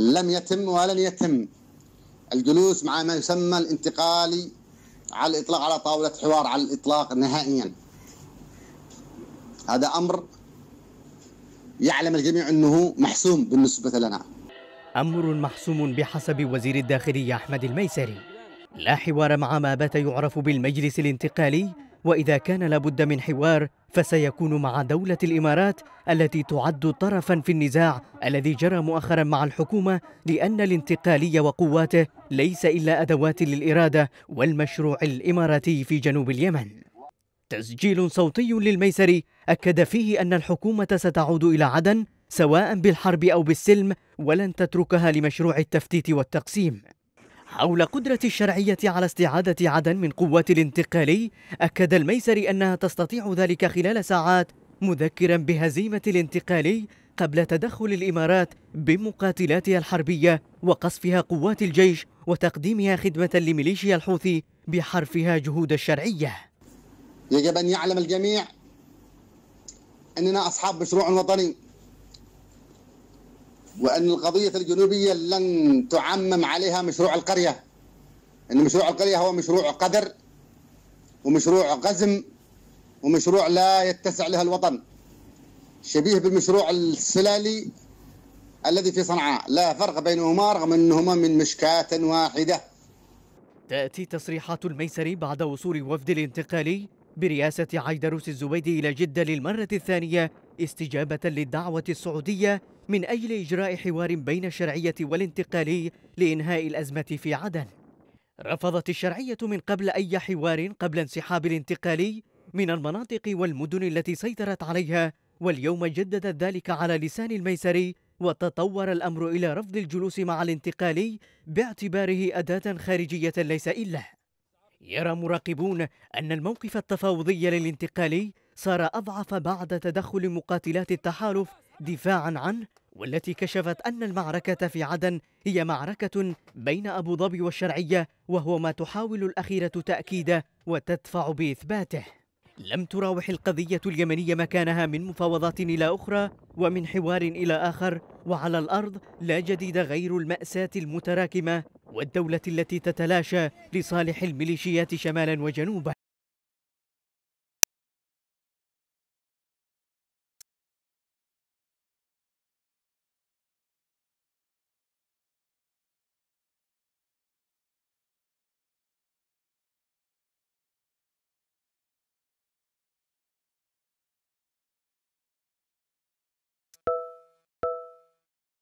لم يتم ولن يتم الجلوس مع ما يسمى الانتقالي على الإطلاق على طاولة حوار على الإطلاق نهائيا هذا أمر يعلم الجميع أنه محسوم بالنسبة لنا أمر محسوم بحسب وزير الداخلية أحمد الميسري لا حوار مع ما بات يعرف بالمجلس الانتقالي واذا كان لابد من حوار فسيكون مع دوله الامارات التي تعد طرفا في النزاع الذي جرى مؤخرا مع الحكومه لان الانتقالي وقواته ليس الا ادوات للاراده والمشروع الاماراتي في جنوب اليمن تسجيل صوتي للميسري اكد فيه ان الحكومه ستعود الى عدن سواء بالحرب او بالسلم ولن تتركها لمشروع التفتيت والتقسيم حول قدرة الشرعية على استعادة عدن من قوات الانتقالي أكد الميسري أنها تستطيع ذلك خلال ساعات مذكرا بهزيمة الانتقالي قبل تدخل الإمارات بمقاتلاتها الحربية وقصفها قوات الجيش وتقديمها خدمة لميليشيا الحوثي بحرفها جهود الشرعية يجب أن يعلم الجميع أننا أصحاب مشروع وطني وأن القضية الجنوبية لن تعمم عليها مشروع القرية أن مشروع القرية هو مشروع قدر ومشروع قزم ومشروع لا يتسع لها الوطن شبيه بالمشروع السلالي الذي في صنعاء لا فرق بينهما رغم أنهما من مشكاة واحدة تأتي تصريحات الميسري بعد وصول وفد الانتقالي برئاسة عيدروس الزبيدي إلى جدة للمرة الثانية استجابة للدعوة السعودية من أجل إجراء حوار بين الشرعية والانتقالي لإنهاء الأزمة في عدن رفضت الشرعية من قبل أي حوار قبل انسحاب الانتقالي من المناطق والمدن التي سيطرت عليها واليوم جددت ذلك على لسان الميسري وتطور الأمر إلى رفض الجلوس مع الانتقالي باعتباره أداة خارجية ليس إلا يرى مراقبون أن الموقف التفاوضي للانتقالي صار أضعف بعد تدخل مقاتلات التحالف دفاعا عنه والتي كشفت أن المعركة في عدن هي معركة بين أبو ظبي والشرعية وهو ما تحاول الأخيرة تأكيده وتدفع بإثباته لم تراوح القضية اليمنية مكانها من مفاوضات إلى أخرى ومن حوار إلى آخر وعلى الأرض لا جديد غير المأساة المتراكمة والدولة التي تتلاشى لصالح الميليشيات شمالا وجنوبا